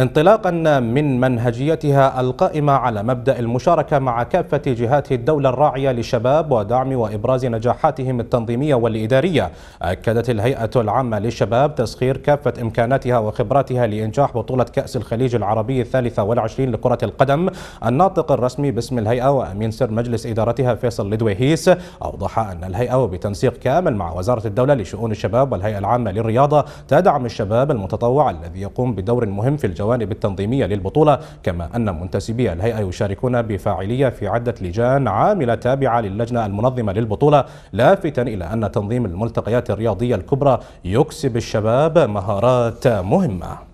انطلاقا من منهجيتها القائمة على مبدأ المشاركة مع كافة جهات الدولة الراعية للشباب ودعم وإبراز نجاحاتهم التنظيمية والإدارية أكدت الهيئة العامة للشباب تسخير كافة إمكاناتها وخبراتها لإنجاح بطولة كأس الخليج العربي الثالثة والعشرين لكرة القدم الناطق الرسمي باسم الهيئة وأمين سر مجلس إدارتها فيصل لدويهيس أوضح أن الهيئة وبتنسيق كامل مع وزارة الدولة لشؤون الشباب والهيئة العامة للرياضة تدعم الشباب المتطوع الذي يقوم بدور مهم في الجواب الجوانب التنظيمية للبطولة كما أن منتسبي الهيئة يشاركون بفاعلية في عدة لجان عاملة تابعة للجنة المنظمة للبطولة لافتا إلى أن تنظيم الملتقيات الرياضية الكبرى يكسب الشباب مهارات مهمة